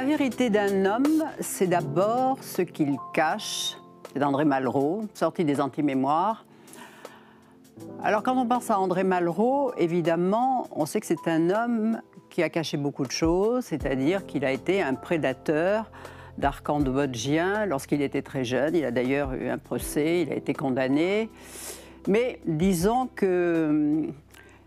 La vérité d'un homme, c'est d'abord ce qu'il cache. C'est d'André Malraux, sorti des anti Alors quand on pense à André Malraux, évidemment, on sait que c'est un homme qui a caché beaucoup de choses, c'est-à-dire qu'il a été un prédateur d'Arcandobodgien lorsqu'il était très jeune. Il a d'ailleurs eu un procès, il a été condamné. Mais disons que hum,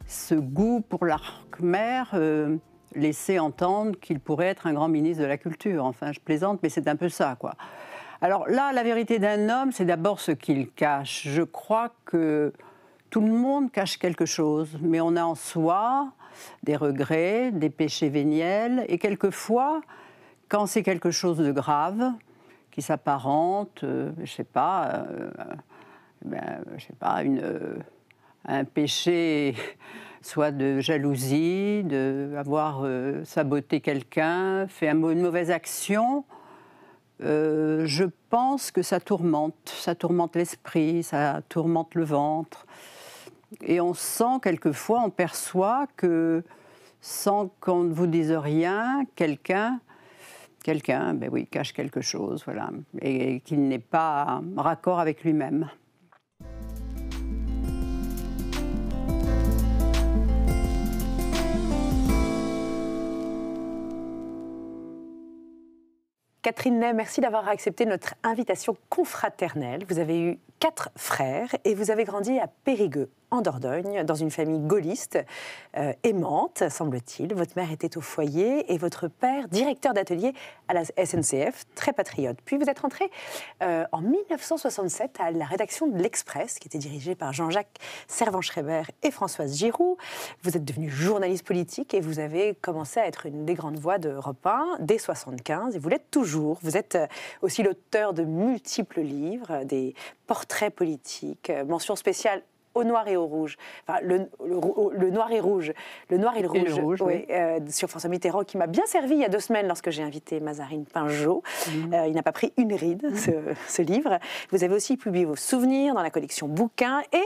ce goût pour l'arc-mer... Euh, laisser entendre qu'il pourrait être un grand ministre de la Culture. Enfin, je plaisante, mais c'est un peu ça, quoi. Alors là, la vérité d'un homme, c'est d'abord ce qu'il cache. Je crois que tout le monde cache quelque chose, mais on a en soi des regrets, des péchés véniels, et quelquefois, quand c'est quelque chose de grave, qui s'apparente, euh, je sais pas, euh, euh, ben, je sais pas, une, un péché soit de jalousie, d'avoir avoir euh, saboté quelqu'un, fait une mauvaise action, euh, je pense que ça tourmente, ça tourmente l'esprit, ça tourmente le ventre. Et on sent quelquefois, on perçoit que sans qu'on ne vous dise rien, quelqu'un, quelqu'un, ben oui, cache quelque chose, voilà, et, et qu'il n'est pas raccord avec lui-même. Catherine Ney, merci d'avoir accepté notre invitation confraternelle. Vous avez eu quatre frères et vous avez grandi à Périgueux, en Dordogne, dans une famille gaulliste, euh, aimante, semble-t-il. Votre mère était au foyer et votre père, directeur d'atelier à la SNCF, très patriote. Puis vous êtes rentré euh, en 1967 à la rédaction de l'Express, qui était dirigée par Jean-Jacques Servan-Schreiber et Françoise Giroud. Vous êtes devenu journaliste politique et vous avez commencé à être une des grandes voix d'Europe 1 dès 1975. Et vous l'êtes toujours. Vous êtes euh, aussi l'auteur de multiples livres, des portraits politiques, mention spéciale au noir et au rouge. Enfin, le, le, oh, noir et rouge. Le noir et le rouge. oui, euh, sur François Mitterrand, qui m'a bien servi il y a deux semaines lorsque j'ai invité Mazarine Pinjot. Mm. Euh, il n'a pas pris une ride, ce, ce livre. Vous avez aussi publié vos souvenirs dans la collection bouquins et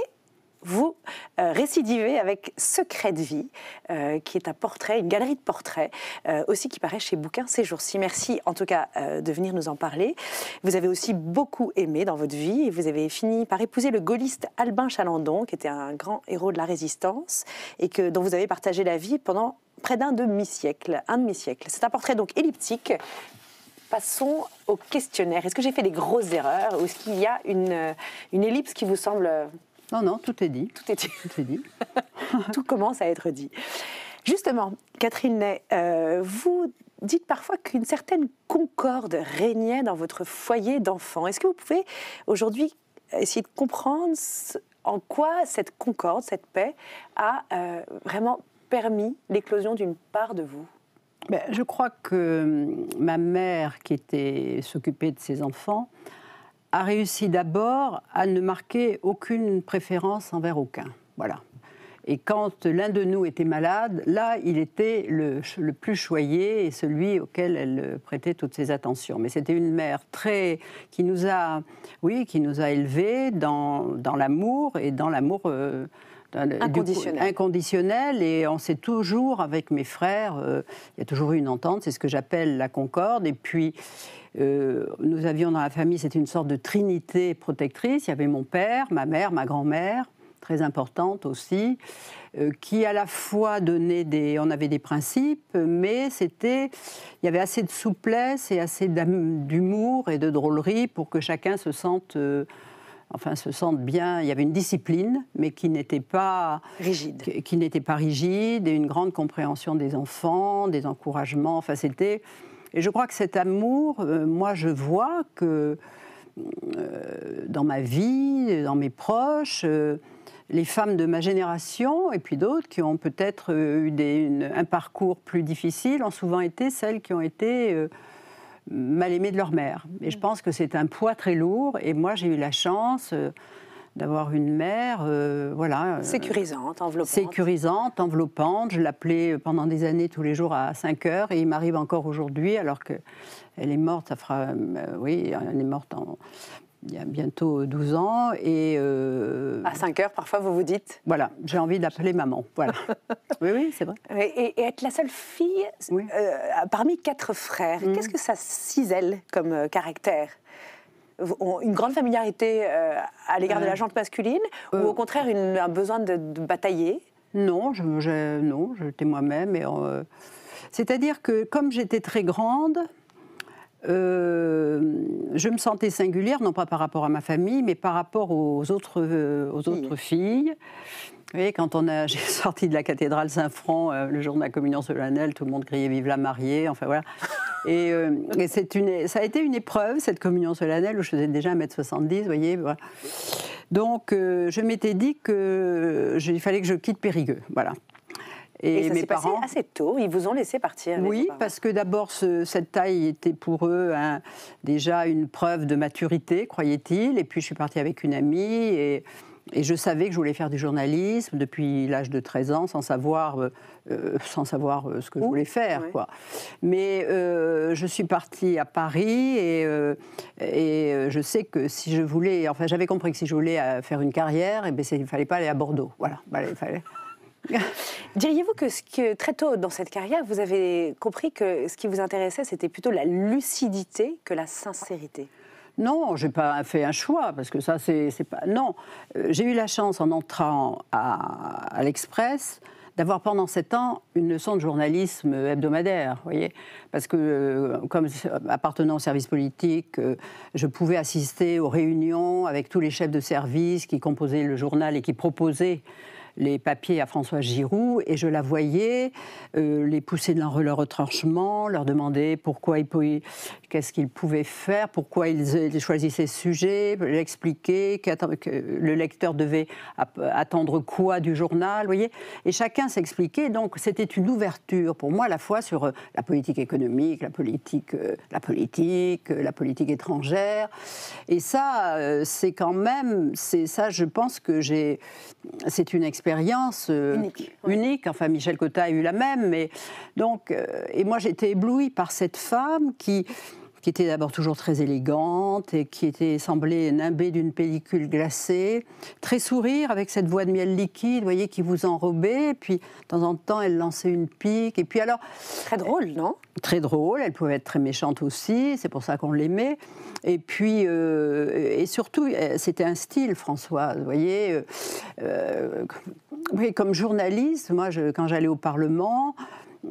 vous euh, récidivez avec Secret de vie, euh, qui est un portrait, une galerie de portraits, euh, aussi qui paraît chez Bouquin ces jours-ci. Merci en tout cas de venir nous en parler. Vous avez aussi beaucoup aimé dans votre vie et vous avez fini par épouser le gaulliste Albin Chalandon, qui était un grand héros de la résistance et que, dont vous avez partagé la vie pendant près d'un demi-siècle. Un demi-siècle. C'est un portrait donc elliptique Passons au questionnaire. Est-ce que j'ai fait des grosses erreurs ou est-ce qu'il y a une, une ellipse qui vous semble non, non, tout est dit. Tout est dit. Tout, est dit. tout commence à être dit. Justement, Catherine Ney, euh, vous dites parfois qu'une certaine concorde régnait dans votre foyer d'enfants. Est-ce que vous pouvez aujourd'hui essayer de comprendre en quoi cette concorde, cette paix, a euh, vraiment permis l'éclosion d'une part de vous ben, Je crois que hum, ma mère, qui était s'occuper de ses enfants, a réussi d'abord à ne marquer aucune préférence envers aucun. Voilà. Et quand l'un de nous était malade, là, il était le, plus choyé et celui auquel elle prêtait toutes ses attentions. Mais c'était une mère très qui nous a, oui, qui nous a élevés dans, dans l'amour et dans l'amour. Euh, inconditionnel. inconditionnel. Et on s'est toujours, avec mes frères, euh, il y a toujours eu une entente, c'est ce que j'appelle la concorde. Et puis, euh, nous avions dans la famille, c'est une sorte de trinité protectrice. Il y avait mon père, ma mère, ma grand-mère, très importante aussi, euh, qui à la fois donnait des... On avait des principes, mais c'était... Il y avait assez de souplesse et assez d'humour et de drôlerie pour que chacun se sente... Euh, enfin, se sente bien. Il y avait une discipline, mais qui n'était pas rigide, qui n'était pas rigide, et une grande compréhension des enfants, des encouragements. Enfin, c'était et je crois que cet amour, euh, moi je vois que euh, dans ma vie, dans mes proches, euh, les femmes de ma génération et puis d'autres qui ont peut-être eu un parcours plus difficile ont souvent été celles qui ont été mal aimées de leur mère. Et je mm. pense que c'est un poids très lourd et moi j'ai eu la chance d'avoir une mère, euh, voilà. Euh, sécurisante, enveloppante. Sécurisante, enveloppante. Je l'appelais pendant des années tous les jours à 5 heures et il m'arrive encore aujourd'hui alors que elle est morte, ça fera, euh, oui, elle est morte il y a bientôt 12 ans. Et À 5 heures, parfois, vous vous dites Voilà, j'ai envie d'appeler maman. Voilà. oui, oui, c'est vrai. Et, être la seule fille parmi quatre frères, mhm. qu'est-ce que ça cisèle comme caractère une grande familiarité euh, à l'égard de la jante masculine ou euh. au contraire un besoin de, batailler Non, non, j'étais moi-même. Et euh, c'est-à-dire que comme j'étais très grande, je me sentais singulière, non pas par rapport à ma famille, mais par rapport aux autres, filles. Vous voyez, quand on a, j'ai sorti de la cathédrale Saint-Franc le jour de ma communion solennelle, tout le monde criait Vive la mariée, enfin voilà. Et, euh, une, ça a été une épreuve, cette communion solennelle, où je faisais déjà 1m70, vous voyez. Donc, euh, je m'étais dit qu'il fallait que je quitte Périgueux. Voilà. Et, mes parents. Passé assez tôt, ils vous ont laissé partir. Oui, parce que d'abord, cette taille était pour eux déjà une preuve de maturité, croyaient-ils. Et puis, je suis partie avec une amie et et je savais que je voulais faire du journalisme depuis l'âge de 13 ans, sans savoir, euh, euh, sans savoir euh, ce que je voulais faire. Quoi. Mais je suis partie à Paris et, je sais que si je voulais, enfin j'avais compris que si je voulais faire une carrière, eh ben, il ne fallait pas aller à Bordeaux. Voilà, bah, il fallait. Diriez-vous que très tôt dans cette carrière, vous avez compris que ce qui vous intéressait, c'était plutôt la lucidité que la sincérité non, j'ai pas fait un choix parce que ça, c'est pas. Non, euh, j'ai eu la chance en entrant à, l'Express d'avoir pendant sept ans une leçon de journalisme hebdomadaire, voyez, parce que euh, comme appartenant au service politique, euh, je pouvais assister aux réunions avec tous les chefs de service qui composaient le journal et qui proposaient les papiers à François Giroud et je la voyais euh, les pousser dans leur retranchement, leur demander pourquoi ils qu'est-ce qu'ils pouvaient faire, pourquoi ils choisissaient ce sujet, l'expliquer, que le lecteur devait attendre quoi du journal, voyez. Et chacun s'expliquait. Donc c'était une ouverture pour moi à la fois sur euh, la politique économique, la politique, euh, la politique, la politique étrangère. Et ça, c'est quand même, c'est ça, je pense que j'ai, c'est une expérience expérience euh, unique, Enfin, Michel Cotta a eu la même. Mais, donc, euh, et moi, j'étais éblouie par cette femme qui qui était d'abord toujours très élégante et qui était semblait nimbée d'une pellicule glacée, très sourire avec cette voix de miel liquide, vous voyez, qui vous enrobait. puis, de temps en temps, elle lançait une pique. Et puis alors, très drôle, non Très drôle. Elle pouvait être très méchante aussi. C'est pour ça qu'on l'aimait. Et puis, euh, et surtout, euh, c'était un style, Françoise. Vous voyez, euh, oui, comme journaliste, moi, je, quand j'allais au Parlement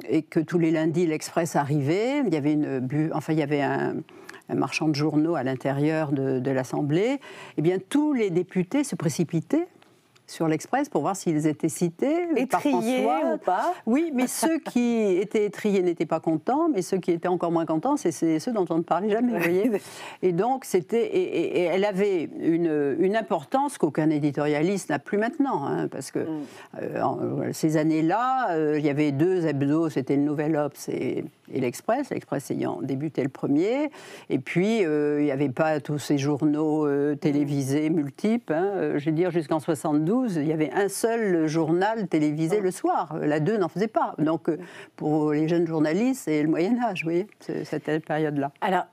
et que tous les lundis l'Express arrivait. Il y avait une enfin il y avait un, marchand de journaux à l'intérieur de, de l'Assemblée. Eh bien tous les députés se précipitaient sur l'Express pour voir s'ils étaient cités et par ou pas. Oui, mais ceux qui étaient étriés n'étaient pas contents, mais ceux qui étaient encore moins contents, c'est ceux dont on ne parlait jamais, Et donc, c'était, et, elle avait une, importance qu'aucun éditorialiste n'a plus maintenant, hein, parce que mm. euh, ces années-là, euh, il y avait deux hebdos, c'était le Nouvel Obs et, l'Express, l'Express ayant débuté le premier, et puis euh, il n'y avait pas tous ces journaux télévisés multiples, hein, je veux dire jusqu'en 72, il y avait un seul journal télévisé le soir. La 2 n'en faisait pas. Donc, euh, pour les jeunes journalistes, c'est le Moyen-Âge, vous cette période-là. Alors,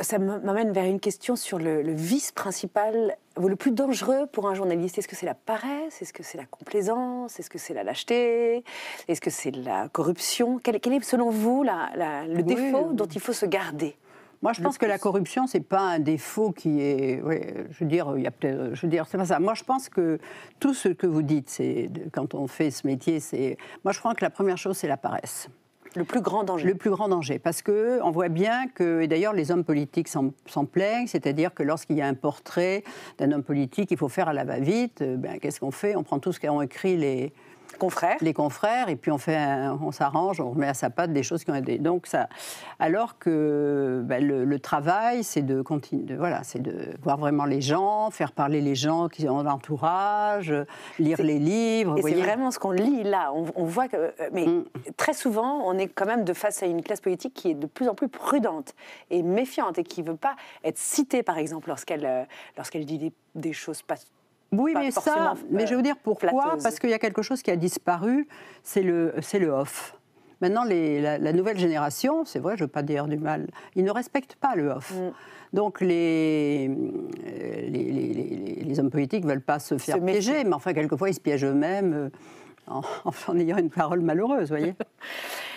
ça m'amène vers une question sur le, vice principal, le plus dangereux pour un journaliste. Est-ce que c'est la paresse Est-ce que c'est la complaisance Est-ce que c'est la lâcheté Est-ce que c'est la corruption quel, est, selon vous, le défaut euh, dont il faut se garder moi, je pense que la corruption, c'est pas un défaut qui est. je veux dire, il y a peut-être. Je veux dire, c'est pas ça. Moi, je pense que tout ce que vous dites, c'est quand on fait ce métier, c'est. Moi, je crois que la première chose, c'est la paresse. Le plus grand danger. Le plus grand danger, parce que on voit bien que, et d'ailleurs les hommes politiques s'en plaignent, c'est-à-dire que lorsqu'il y a un portrait d'un homme politique, il faut faire à la va-vite. Euh, ben, qu'est-ce qu'on fait On prend tout ce qu'ont écrit les, confrères. Les confrères, et puis on, fait on s'arrange, on remet à sa patte des choses qui ont aidé. Donc ça, alors que ben, le, travail, c'est de, voilà, c'est de voir vraiment les gens, faire parler les gens qui ont l'entourage, lire les livres. Et c'est vraiment ce qu'on lit là. On, voit que, euh, mais mm. très souvent, on est quand même de face à une classe politique qui est de plus en plus prudente et méfiante et qui ne veut pas être citée, par exemple, lorsqu'elle euh, lorsqu'elle dit des, des choses pas oui, mais ça, mais je veux dire pourquoi Parce qu'il y a quelque chose qui a disparu, c'est le, c'est le off. Maintenant, la, nouvelle génération, c'est vrai, je ne veux pas dire du mal, ils ne respectent pas le off. Mm. Donc euh, les les, hommes politiques ne veulent pas se faire piéger, mais enfin, quelquefois, ils se piègent eux-mêmes euh, en, en ayant une parole malheureuse, voyez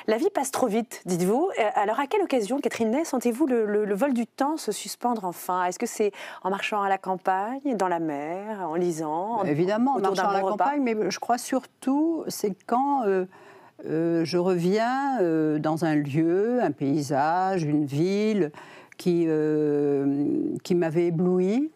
La vie passe trop vite, dites-vous. Euh, alors, à quelle occasion, Catherine Ney, sentez-vous le, vol du temps se suspendre enfin Est-ce que c'est en marchant à la campagne, dans la mer, en lisant Évidemment, en marchant à la campagne, mais je crois surtout, c'est quand. Euh, euh, je reviens dans un lieu, un paysage, une ville qui, qui m'avait ébloui,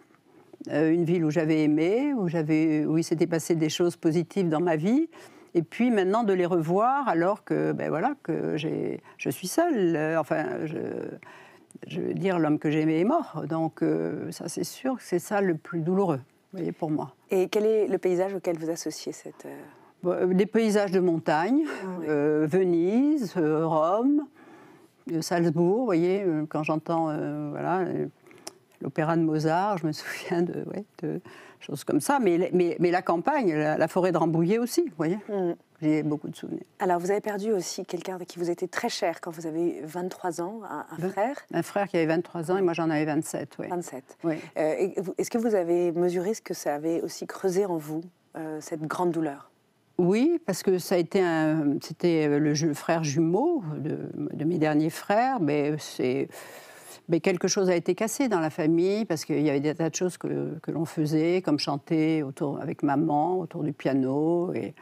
une ville où j'avais aimé, où, où il s'était passé des choses positives dans ma vie, et puis maintenant de les revoir alors que, ben voilà, que je suis seule. Euh, enfin, je, veux dire, l'homme que j'aimais est mort. Donc, euh, ça, c'est sûr que c'est ça le plus douloureux, vous voyez, pour moi. Et quel est le paysage auquel vous associez cette. Euh, des paysages de montagne, ah Venise, Rome, Salzbourg, vous voyez, quand j'entends voilà, l'opéra de Mozart, je me souviens de choses comme ça. Mais, mais, mais la campagne, la, forêt de Rambouillet aussi, vous voyez mm. J'ai beaucoup de souvenirs. Alors, vous avez perdu aussi quelqu'un qui vous était très cher quand vous avez 23 ans, un, frère Un frère qui avait 23 ans et moi j'en avais 27, oui. 27. Oui. Est-ce que vous avez mesuré ce que ça avait aussi creusé en vous, euh, cette grande douleur oui, parce que ça a été un, c'était le frère jumeau de mes derniers frères, mais c'est, mais quelque chose a été cassé dans la famille parce qu'il y avait des tas de choses que, que l'on faisait, comme chanter autour, avec maman autour du piano. Et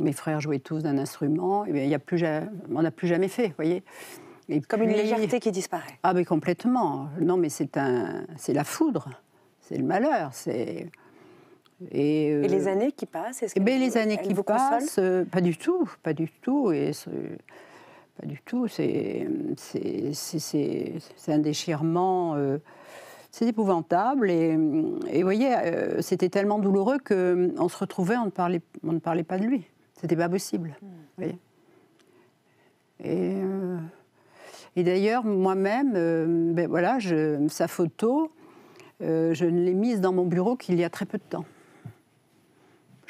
mes frères jouaient tous d'un instrument. Et il y a plus, on n'a plus jamais fait, vous voyez. Et comme une légèreté qui disparaît. Ah, mais complètement. Non, mais c'est un, c'est la foudre, c'est le malheur, c'est. Et, euh, les années qui passent, est-ce eh que les années qui passent, euh, pas du tout, pas du tout. Et pas du tout. C'est un déchirement. Euh, c'est épouvantable. Et vous voyez, euh, c'était tellement douloureux qu'on euh, se retrouvait, on ne parlait, on ne parlait pas de lui. C'était pas possible. Hmm. Et, et d'ailleurs, moi-même, ben voilà, je, sa photo, je ne l'ai mise dans mon bureau qu'il y a très peu de temps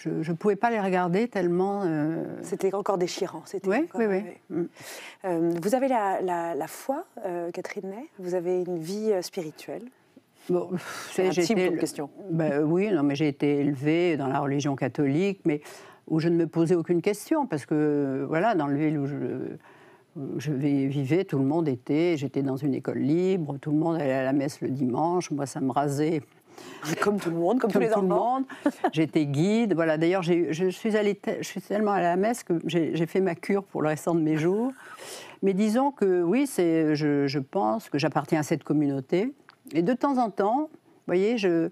je ne pouvais pas les regarder tellement. Euh, c'était encore déchirant. oui, oui, oui, mm. euh, vous avez la, foi, euh, Catherine Ney Vous avez une vie spirituelle Bon, c'est une comme question. Ben, oui, non, mais j'ai été élevée dans la religion catholique, mais où je ne me posais aucune question, parce que, voilà, dans le ville où je je vivais, tout le monde était, j'étais dans une école libre, tout le monde allait à la messe le dimanche, moi ça me rasait Comme tout le monde, comme, tous les J'étais guide. Voilà. D'ailleurs, je suis allée, je suis tellement à la messe que j'ai fait ma cure pour le restant de mes jours. Mais disons que oui, c'est, je, pense que j'appartiens à cette communauté. Et de temps en temps, vous voyez, je,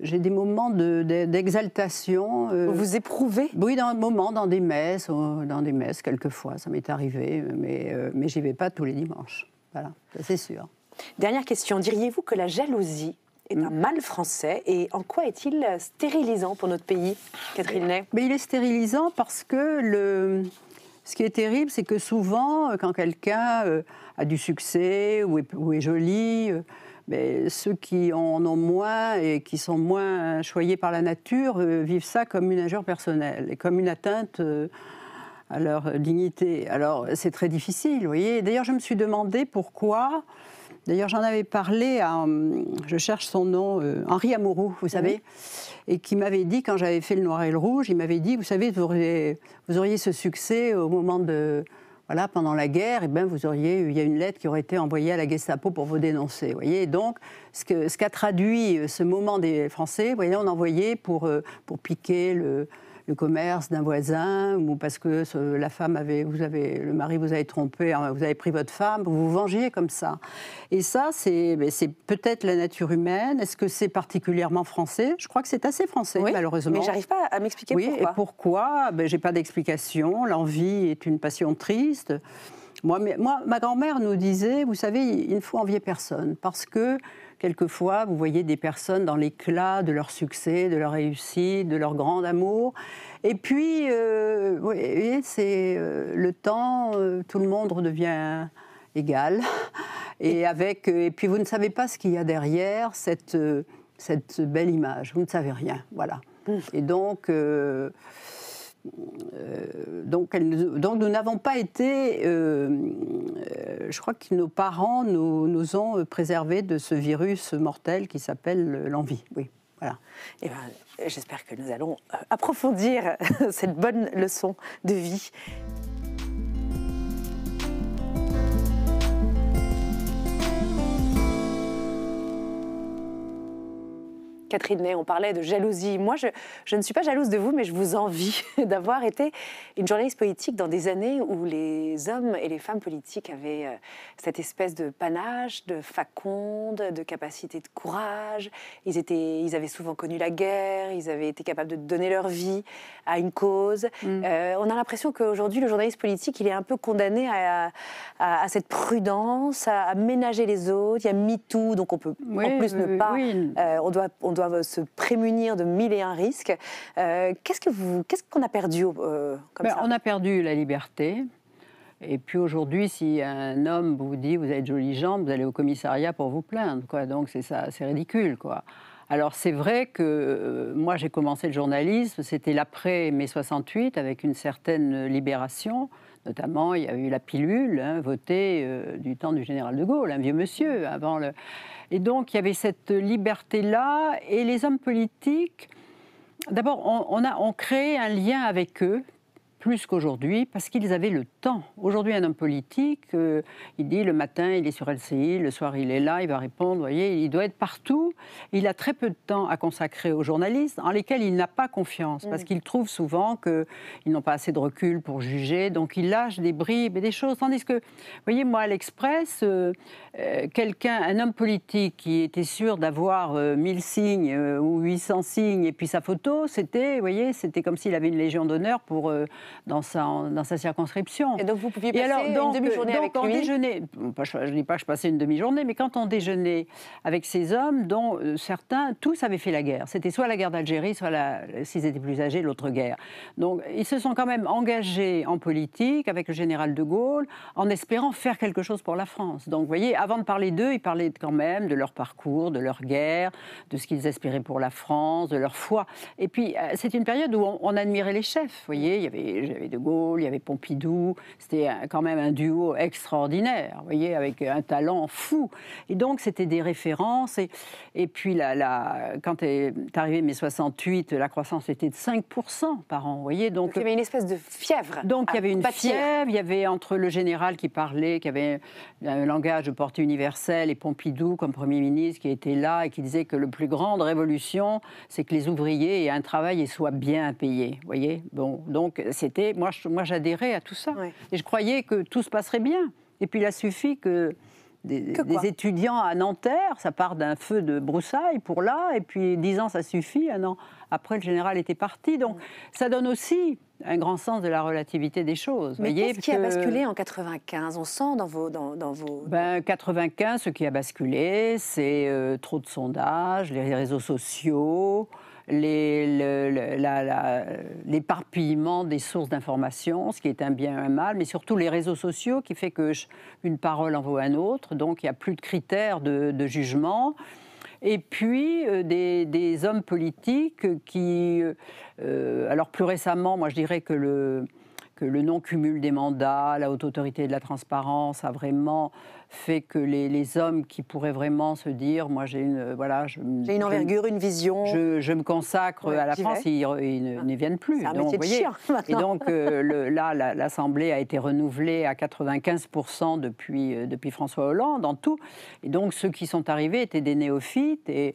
j'ai des moments d'exaltation. De, euh, Vous éprouvez Oui, dans un moment, dans des messes, oh, dans des messes quelquefois, ça m'est arrivé, mais, euh, mais j'y vais pas tous les dimanches. Voilà, c'est sûr. Dernière question, diriez-vous que la jalousie est un mal mm. français et en quoi est-il stérilisant pour notre pays, Catherine Ney Mais il est stérilisant parce que le... ce qui est terrible, c'est que souvent, euh, quand quelqu'un euh, a du succès ou est, joli, euh, mais ceux qui en ont moins et qui sont moins choyés par la nature vivent ça comme une injure personnelle et comme une atteinte à leur dignité. Alors c'est très difficile, vous voyez. D'ailleurs, je me suis demandé pourquoi D'ailleurs, j'en avais parlé à, hum, je cherche son nom, euh, Henri Amouroux, vous savez, mhm. et qui m'avait dit, quand j'avais fait le noir et le rouge, il m'avait dit, vous savez, vous auriez, vous auriez, ce succès au moment de, voilà, pendant la guerre, et eh ben vous auriez, il y a une lettre qui aurait été envoyée à la Gestapo pour vous dénoncer, voyez. donc, ce qu'a traduit euh, ce moment des Français, vous voyez, on envoyait pour, euh, pour piquer le le commerce d'un voisin ou parce que la femme avait, vous avez, le mari vous avait trompé, hein, vous avez pris votre femme, vous vous vengez comme ça. Et ça, ben, c'est peut-être la nature humaine. Est-ce que c'est particulièrement français Je crois que c'est assez français, malheureusement. Mais j'arrive pas à m'expliquer oui, pourquoi. Et pourquoi ben, J'ai pas d'explication. L'envie est une passion triste. Moi, mais, moi ma grand-mère nous disait, vous savez, il ne faut envier personne parce que Quelquefois, vous voyez des personnes dans l'éclat de leur succès, de leur réussite, de leur grand amour. Et puis, euh, c'est euh, le temps, euh, tout le monde redevient égal. Et, avec, euh, et puis, vous ne savez pas ce qu'il y a derrière cette, cette belle image. Vous ne savez rien. Voilà. Mmh. Et donc. donc, donc, nous n'avons pas été je crois que nos parents nous, nous ont euh, préservés de ce virus mortel qui s'appelle euh, l'envie. Oui. Voilà. Et eh ben, J'espère que nous allons euh, approfondir cette bonne leçon de vie. Catherine Ney, on parlait de jalousie. Moi, je, ne suis pas jalouse de vous, mais je vous envie d'avoir été une journaliste politique dans des années où les hommes et les femmes politiques avaient euh, cette espèce de panache, de faconde, de capacité de courage. Ils, étaient, ils avaient souvent connu la guerre, ils avaient été capables de donner leur vie à une cause. Mm. Euh, on a l'impression qu'aujourd'hui, le journaliste politique, il est un peu condamné à, cette prudence, à, ménager les autres. Il y a MeToo, donc on peut en plus ne pas... Euh, on doit, doivent se prémunir de mille et un risques. Euh, qu'est-ce qu'on a perdu euh, comme ben, ça On a perdu la liberté. Et puis aujourd'hui, si un homme vous dit vous avez de jolies jambes, vous allez au commissariat pour vous plaindre. Donc c'est ça, c'est ridicule, quoi. Alors c'est vrai que euh, moi j'ai commencé le journalisme, c'était l'après mai 68 avec une certaine libération. Notamment, il y a eu la pilule, hein, votée euh, du temps du général de Gaulle, un vieux monsieur avant le. Et donc, il y avait cette liberté-là, et les hommes politiques. D'abord, on, on, a on un lien avec eux plus qu'aujourd'hui parce qu'ils avaient le temps. Aujourd'hui, un homme politique, euh, il dit le matin, il est sur LCI, le soir, il est là, il va répondre, vous voyez, il doit être partout. Il a très peu de temps à consacrer aux journalistes en lesquels il n'a pas confiance parce mm. qu'il trouve souvent qu'ils n'ont pas assez de recul pour juger, donc il lâche des bribes et des choses. Tandis que, vous voyez, moi, à l'Express, euh, euh, quelqu'un, un homme politique qui était sûr d'avoir 1000 signes ou 800 signes et puis sa photo, c'était, vous voyez, c'était comme s'il avait une légion d'honneur pour dans sa, dans sa circonscription. Et donc vous pouviez passer une demi-journée euh, avec lui déjeuner, Je ne dis pas que je passais une demi-journée, mais quand on déjeunait avec ces hommes, dont euh, certains, tous avaient fait la guerre. C'était soit la guerre d'Algérie, soit, s'ils étaient plus âgés, l'autre guerre. Donc ils se sont quand même engagés en politique avec le général de Gaulle, en espérant faire quelque chose pour la France. Donc vous voyez, avant de parler d'eux, ils parlaient quand même de leur parcours, de leur guerre, de ce qu'ils espéraient pour la France, de leur foi. Et puis euh, c'est une période où on, admirait les chefs. Vous voyez, il y avait j'avais De Gaulle, il y avait Pompidou. C'était euh, quand même un duo extraordinaire, vous voyez, avec euh, un talent fou. Et donc, c'était des références. Et, et puis, la, la, quand est arrivé mai 68, la croissance était de 5% par an, vous voyez. Donc, il y avait une espèce de fièvre. Donc, il y avait une fièvre. Il y avait entre le général qui parlait, qui avait un langage de portée universelle, et Pompidou, comme Premier ministre, qui était là et qui disait que le plus grande révolution, c'est que les ouvriers aient un travail et soient bien payés, vous voyez. Bon, donc, c'est moi, moi j'adhérais à tout ça. Et je croyais que tout se passerait bien. Et puis il a suffi que des, étudiants à Nanterre, ça part d'un feu de broussailles pour là, et puis dix ans ça suffit, un an après le général était parti. Donc ça donne aussi un grand sens de la relativité des choses. Mais qu'est-ce qui a basculé en 95 On sent dans vos... Dans, vos... Ben, 95, ce qui a basculé, c'est euh, trop de sondages, les réseaux sociaux, euh, l'éparpillement des sources d'information, ce qui est un bien et un mal, mais surtout les réseaux sociaux qui fait que une parole en vaut un autre, donc il n'y a plus de critères de, jugement et puis euh, des, hommes politiques qui, euh, alors plus récemment, moi je dirais que le, que le non-cumul des mandats, la haute autorité de la transparence a vraiment fait que les, les, hommes qui pourraient vraiment se dire, moi j'ai une, euh, voilà, j'ai une envergure, une vision, je, je me consacre à la France, ils, ne viennent plus. C'est un donc, voyez, Et donc euh, là, l'Assemblée a été renouvelée à 95% depuis, euh, depuis François Hollande en tout. Et donc ceux qui sont arrivés étaient des néophytes. Et,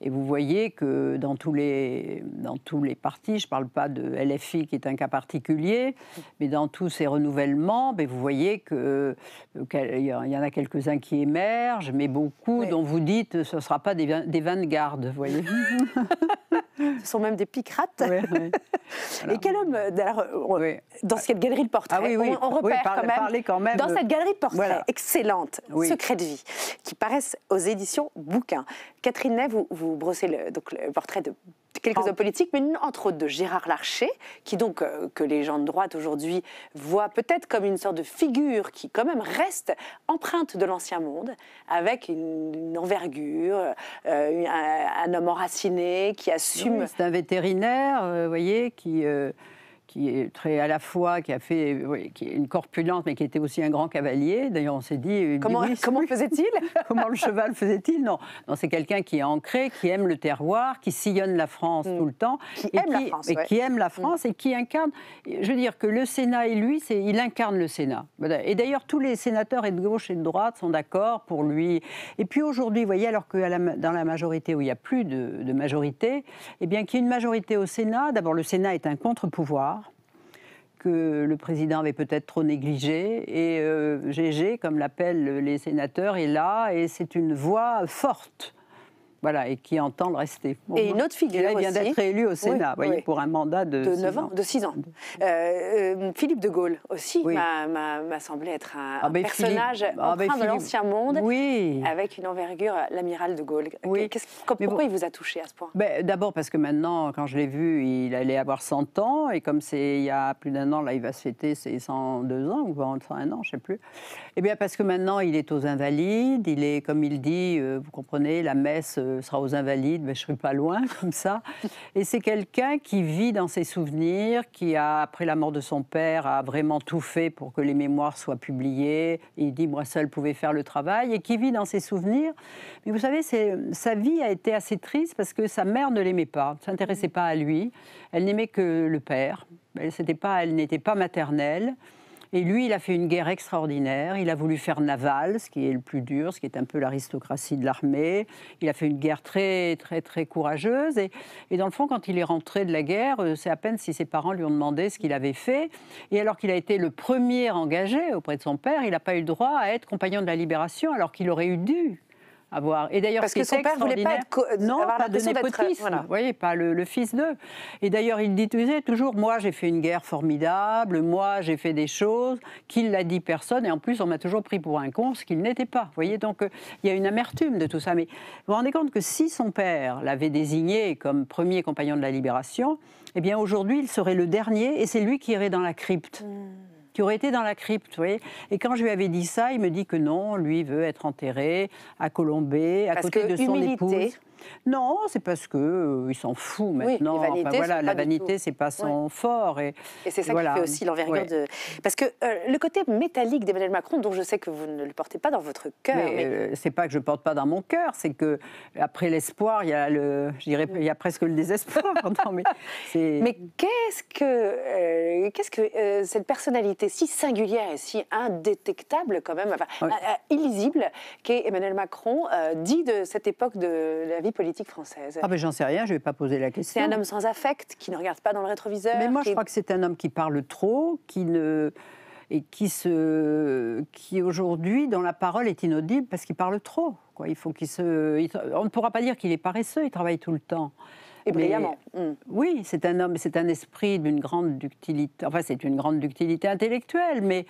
et vous voyez que dans tous les, dans tous les partis, je ne parle pas de LFI qui est un cas particulier, mais dans tous ces renouvellements, ben, vous voyez qu'il y en a a quelques-uns qui émergent, mais beaucoup dont vous dites euh, ce ne sera pas des, des vanguardes, voyez. ce sont même des picrates. Et quel homme, euh, euh, dans cette galerie de portraits, ah on, repère quand, même, dans cette galerie de portraits excellente, Secret de vie, qui paraissent aux éditions Bouquins. Catherine Ney, vous, vous brossez le, donc, le portrait de quelques hommes politiques, mais entre autres de Gérard Larcher, qui donc, euh, que les gens de droite aujourd'hui voient peut-être comme une sorte de figure qui quand même reste empreinte de l'ancien monde, avec une, envergure, euh, un, homme enraciné qui assume... c'est un vétérinaire, euh, vous voyez, qui qui est très à la fois, qui a fait euh, qui est une corpulence, mais qui était aussi un grand cavalier. D'ailleurs, on s'est dit. Euh, comment, comment faisait-il Comment le cheval faisait-il Non, non c'est quelqu'un qui est ancré, qui aime le terroir, qui sillonne la France mm. tout le temps. Qui et aime qui, la France. Et qui aime la mm. France et qui incarne. Je veux dire que le Sénat et lui, il incarne le Sénat. Et d'ailleurs, tous les sénateurs et de gauche et de droite sont d'accord pour lui. Et puis aujourd'hui, vous voyez, alors que dans la majorité où il n'y a plus de, de majorité, eh bien, qu'il y ait une majorité au Sénat, d'abord, le Sénat est un contre-pouvoir que le président avait peut-être trop négligé. Et euh, Gégé, comme l'appellent les sénateurs, est là et c'est une voix forte voilà, et qui entend rester. et une autre figure aussi. elle, vient d'être élue au Sénat, voyez, pour un mandat de, de 9 ans, De 6 ans. Euh, euh, Philippe de Gaulle aussi m'a semblé être un, ah ben, personnage ah en train de l'ancien monde, avec une envergure, euh, l'amiral de Gaulle. pourquoi il vous a touché à ce point ben, D'abord parce que maintenant, quand je l'ai vu, il allait avoir 100 ans, et comme c'est il y a plus d'un an, là, il va se fêter ses 102 ans, ou 101 ans, je ne sais plus. Eh bien, parce que maintenant, il est aux Invalides. Il est, comme il dit, euh, vous comprenez, la messe euh, sera aux Invalides, mais je serai pas loin, comme ça. Et c'est quelqu'un qui vit dans ses souvenirs, qui après la mort de son père, a vraiment tout fait pour que les mémoires soient publiées. Il dit, moi seul pouvais faire le travail, et qui vit dans ses souvenirs. Mais vous savez, sa vie a été assez triste parce que sa mère ne l'aimait pas, ne s'intéressait pas à lui. Elle n'aimait que le père. Elle n'était pas maternelle. Et lui, il a fait une guerre extraordinaire. Il a voulu faire naval, ce qui est le plus dur, ce qui est un peu l'aristocratie de l'armée. Il a fait une guerre très, très, très courageuse. Et, dans le fond, quand il est rentré de la guerre, euh, c'est à peine si ses parents lui ont demandé ce qu'il avait fait. Et alors qu'il a été le premier engagé auprès de son père, il n'a pas eu le droit à être compagnon de la libération, alors qu'il aurait eu dû et d'ailleurs, parce que son père voulait pas être non, de népotisme. Euh, voyez, pas le, fils d'eux. Et d'ailleurs, il dit toujours moi, j'ai fait une guerre formidable, moi, j'ai fait des choses qu'il l'a dit personne. Et en plus, on m'a toujours pris pour un con, ce qu'il n'était pas. voyez, donc euh, il y a une amertume de tout ça. Mais vous vous rendez compte que si son père l'avait désigné comme premier compagnon de la libération, eh bien aujourd'hui, il serait le dernier, et c'est lui qui irait dans la crypte. Hmm qui aurait été dans la crypte, Et quand je lui avais dit ça, il me dit que non, lui veut être enterré à Colombey, à côté de son épouse. Non, c'est parce que euh, il s'en fout maintenant. voilà, la vanité, c'est pas son fort. Et, c'est ça qui fait aussi l'envergure de. Parce que euh, le côté métallique d'Emmanuel Macron, dont je sais que vous ne le portez pas dans votre cœur. Mais, euh, c'est pas que je porte pas dans mon cœur, c'est que après l'espoir, il y a le, dirais, il y presque le désespoir. mais, qu'est-ce que, qu'est-ce que cette personnalité si singulière et si indétectable quand même, enfin, illisible, qu'est Emmanuel Macron dit de cette époque de la vie politique française Ah ben j'en sais rien, je vais pas poser la question. C'est un homme sans affect, qui ne regarde pas dans le rétroviseur. Mais moi je crois que c'est un homme qui parle trop, qui ne et qui, se, qui aujourd'hui, dans la parole, est inaudible parce qu'il parle trop. Quoi. Il faut qu'il se, on ne pourra pas dire qu'il est paresseux, il travaille tout le temps. Et brillamment. Hum. Oui, c'est un homme, c'est un esprit d'une grande ductilité. Enfin, c'est une grande ductilité intellectuelle, mais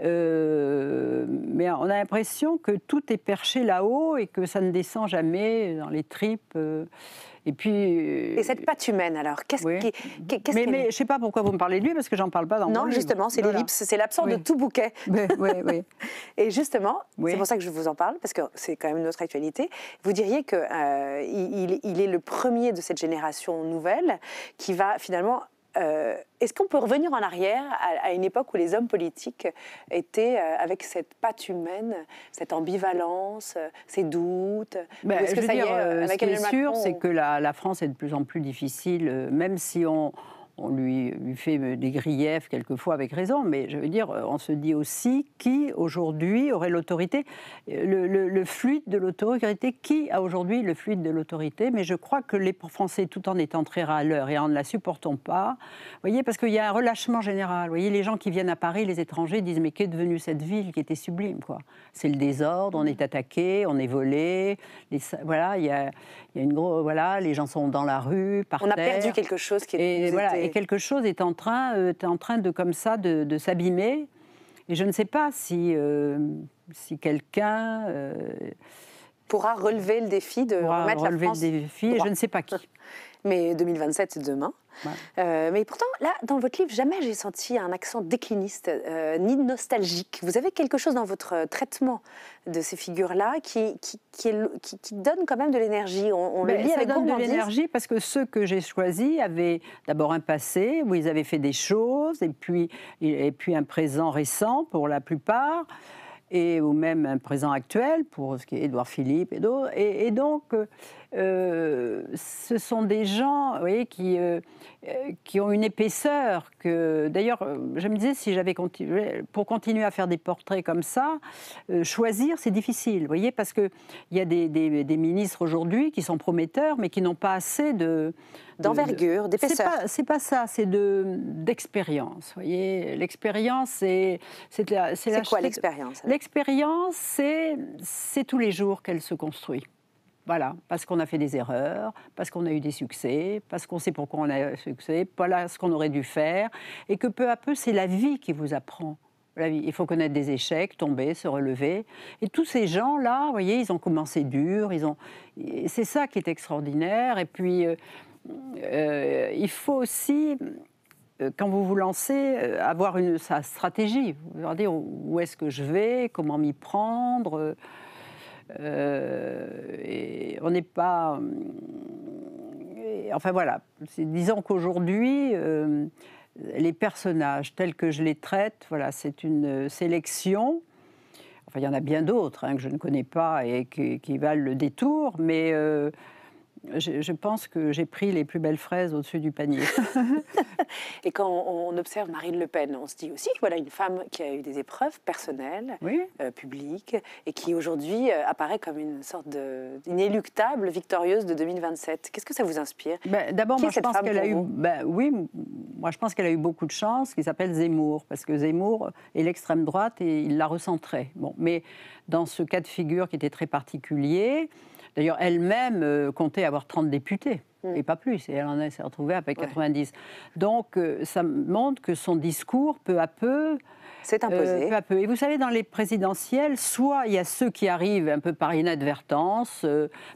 euh, mais on a l'impression que tout est perché là-haut et que ça ne descend jamais dans les tripes. Euh. et puis. Et cette patte humaine, alors Qu'est-ce qui. mais, je ne sais pas pourquoi vous me parlez de lui, parce que j'en parle pas dans non, justement, c'est l'ellipse, c'est l'absence de tout bouquet. oui, et justement, c'est pour ça que je vous en parle, parce que c'est quand même notre actualité. Vous diriez qu'il euh, il, il est le premier de cette génération nouvelle qui va finalement euh, est-ce qu'on peut revenir en arrière à, une époque où les hommes politiques étaient euh, avec cette patte humaine, cette ambivalence, euh, ces doutes ben, -ce, que ça y qui est sûr, c'est que la, France est de plus en plus difficile, même si on, on lui, lui, fait des griefs quelquefois avec raison, mais je veux dire, euh, on se dit aussi qui aujourd'hui aurait l'autorité, euh, le, fluide de l'autorité, qui a aujourd'hui le fluide de l'autorité. Mais je crois que les Français, tout en étant très l'heure, et en ne la supportant pas, voyez, parce qu'il y a un relâchement général. voyez, les gens qui viennent à Paris, les étrangers, disent mais qu'est devenue cette ville qui était sublime, quoi C'est le désordre, on est attaqué, on est volé, voilà, il y, a, une grosse, voilà, les gens sont dans la rue, par On a perdu quelque chose qui est, quelque chose est en train, euh, en train de, comme ça, de, s'abîmer. Et je ne sais pas si, euh, si quelqu'un euh, pourra relever le défi de remettre relever le défi. Et je ne sais pas qui. mais 2027, c'est demain. Euh, mais pourtant, là, dans votre livre, jamais j'ai senti un accent décliniste euh, ni nostalgique. Vous avez quelque chose dans votre euh, traitement de ces figures-là qui, qui, donne quand même de l'énergie. On, le ben, lit ça avec donne de l'énergie parce que ceux que j'ai choisis avaient d'abord un passé où ils avaient fait des choses et puis, et puis un présent récent pour la plupart et ou même un présent actuel pour ce qui est Édouard Philippe et d'autres. et, donc, euh, ce sont des gens qui, euh, euh, qui ont une épaisseur que... D'ailleurs, je me disais, si j'avais pour continuer à faire des portraits comme ça, choisir, c'est difficile, vous voyez, parce qu'il y a des, ministres aujourd'hui qui sont prometteurs, mais qui n'ont pas assez de... D'envergure, d'épaisseur. C'est pas, pas ça, c'est d'expérience, voyez. L'expérience, c'est... C'est quoi l'expérience L'expérience, c'est tous les jours qu'elle se construit. Voilà, parce qu'on a fait des erreurs, parce qu'on a eu des succès, parce qu'on sait pourquoi on a eu succès, voilà ce qu'on aurait dû faire, et que peu à peu, c'est la vie qui vous apprend. La vie. Il faut connaître des échecs, tomber, se relever. Et tous ces gens-là, vous voyez, ils ont commencé dur, ils ont... c'est ça qui est extraordinaire. Et puis, euh, euh, il faut aussi euh, quand vous vous lancez, avoir une, sa stratégie. Vous dire où est-ce que je vais, comment m'y prendre, euh, et on n'est pas. Euh, enfin voilà, c'est disant qu'aujourd'hui, euh, les personnages tels que je les traite, voilà, c'est une sélection. Enfin, il y en a bien d'autres hein, que je ne connais pas et qui, valent le détour, mais je, pense que j'ai pris les plus belles fraises au-dessus du panier. et quand on observe Marine Le Pen, on se dit aussi que voilà une femme qui a eu des épreuves personnelles, euh, publiques, et qui aujourd'hui euh, apparaît comme une sorte d'inéluctable victorieuse de 2027. Qu'est-ce que ça vous inspire ben, D'abord, moi, je pense qu'elle a eu, ben, oui, moi je pense qu'elle a eu beaucoup de chance, qui s'appelle Zemmour, parce que Zemmour est l'extrême droite et il la recentrait. Bon, mais dans ce cas de figure qui était très particulier, D'ailleurs, elle-même euh, comptait avoir 30 députés. Hmm. Et pas plus, et elle en s'est retrouvée avec 90. Donc, euh, ça montre que son discours, peu à peu, c'est euh, imposé. peu Et vous savez, dans les présidentielles, soit il y a ceux qui arrivent un peu par inadvertance,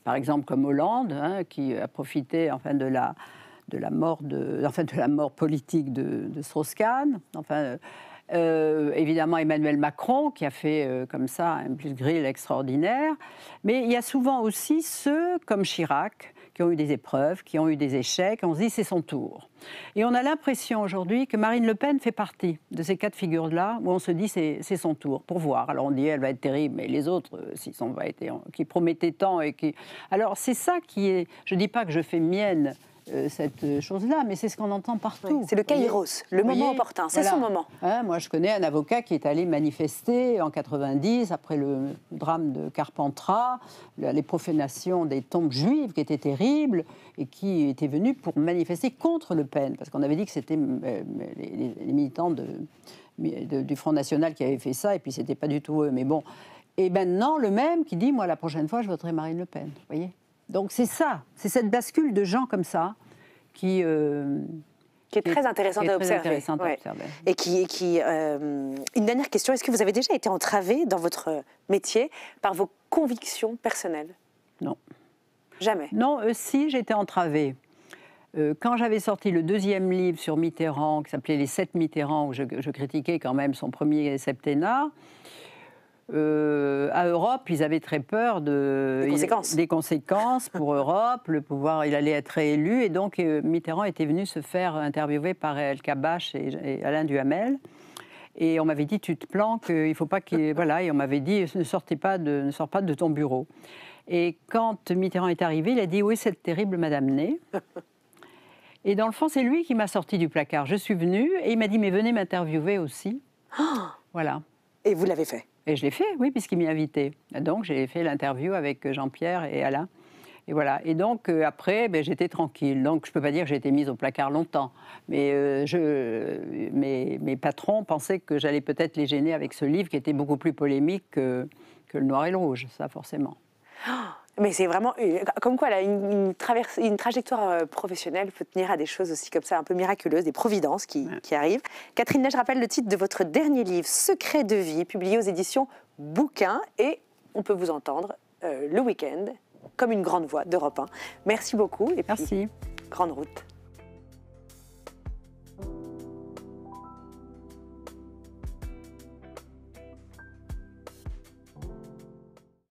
par exemple comme Hollande, hein, qui a profité enfin de la de la mort de de la mort politique de, Strauss-Kahn, euh, évidemment Emmanuel Macron qui a fait euh, comme ça un plus grill extraordinaire, mais il y a souvent aussi ceux comme Chirac qui ont eu des épreuves, qui ont eu des échecs, on se dit c'est son tour. Et on a l'impression aujourd'hui que Marine Le Pen fait partie de ces quatre figures là où on se dit c'est son tour pour voir. Alors on dit elle va être terrible, mais les autres, euh, qui promettaient tant et qui. Alors c'est ça qui est. Je dis pas que je fais mienne euh, cette euh, chose-là, mais c'est ce qu'on entend partout. c'est le kairos, le moment opportun, c'est son moment. moi, je connais un avocat qui est allé manifester en 90, après le drame de Carpentras, les profanations des tombes juives qui étaient terribles, et qui était venu pour manifester contre Le Pen, parce qu'on avait dit que c'était euh, les, militants du Front National qui avaient fait ça, et puis c'était pas du tout eux, mais bon. Et maintenant, le même qui dit, moi, la prochaine fois, je voterai Marine Le Pen, vous voyez donc c'est ça, c'est cette bascule de gens comme ça qui... Euh, qui est très intéressante, à, observer. Et qui... Euh, une dernière question, est-ce que vous avez déjà été entravé dans votre métier par vos convictions personnelles Non. Jamais Non, euh, si, j'ai été entravée. Quand j'avais sorti le deuxième livre sur Mitterrand, qui s'appelait Les Sept Mitterrands, où je, je, critiquais quand même son premier septennat, euh, à Europe, ils avaient très peur des, conséquences. pour Europe. Le pouvoir, il allait être réélu. Et donc, euh, Mitterrand était venu se faire interviewer par El Kabach et, Alain Duhamel. Et on m'avait dit, tu te planques, euh, il faut pas qu'il... voilà, et on m'avait dit, ne, sortez pas de, ne sors pas de ton bureau. Et quand Mitterrand est arrivé, il a dit, est cette terrible Madame Ney. et dans le fond, c'est lui qui m'a sorti du placard. Je suis venue et il m'a dit, mais venez m'interviewer aussi. voilà. Et vous l'avez fait et je l'ai fait, oui, puisqu'il m'y invitait. Donc j'ai fait l'interview avec Jean-Pierre et Alain. Et voilà. Et donc euh, après, ben, j'étais tranquille. Donc je ne peux pas dire que j'ai été mise au placard longtemps. Mais euh, je, mes, mes, patrons pensaient que j'allais peut-être les gêner avec ce livre qui était beaucoup plus polémique que, Le Noir et le Rouge, ça forcément. Oh mais c'est vraiment comme quoi une, trajectoire euh, professionnelle peut tenir à des choses aussi comme ça, un peu miraculeuses, des providences qui, arrivent. Catherine, là, je rappelle le titre de votre dernier livre, Secret de vie, publié aux éditions Bouquin, et on peut vous entendre euh, le week-end comme une grande voix d'Europe 1. Merci beaucoup et puis, Merci. grande route.